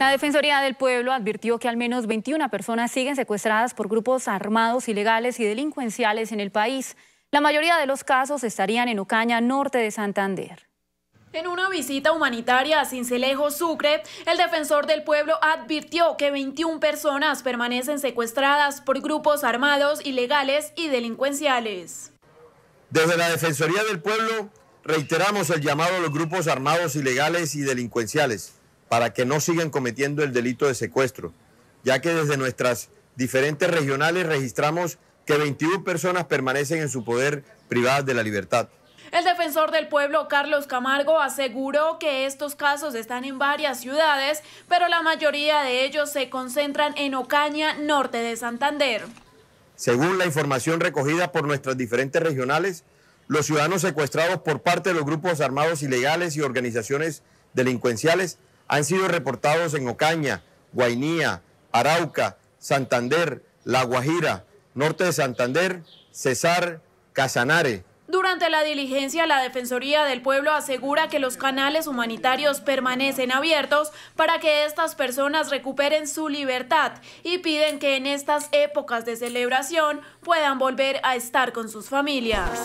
La Defensoría del Pueblo advirtió que al menos 21 personas siguen secuestradas por grupos armados, ilegales y delincuenciales en el país. La mayoría de los casos estarían en Ocaña, norte de Santander. En una visita humanitaria a Cincelejo, Sucre, el defensor del pueblo advirtió que 21 personas permanecen secuestradas por grupos armados, ilegales y delincuenciales. Desde la Defensoría del Pueblo reiteramos el llamado a los grupos armados, ilegales y delincuenciales para que no sigan cometiendo el delito de secuestro, ya que desde nuestras diferentes regionales registramos que 21 personas permanecen en su poder privadas de la libertad. El defensor del pueblo, Carlos Camargo, aseguró que estos casos están en varias ciudades, pero la mayoría de ellos se concentran en Ocaña, norte de Santander. Según la información recogida por nuestras diferentes regionales, los ciudadanos secuestrados por parte de los grupos armados ilegales y organizaciones delincuenciales han sido reportados en Ocaña, Guainía, Arauca, Santander, La Guajira, Norte de Santander, Cesar, Casanare. Durante la diligencia, la Defensoría del Pueblo asegura que los canales humanitarios permanecen abiertos para que estas personas recuperen su libertad y piden que en estas épocas de celebración puedan volver a estar con sus familias.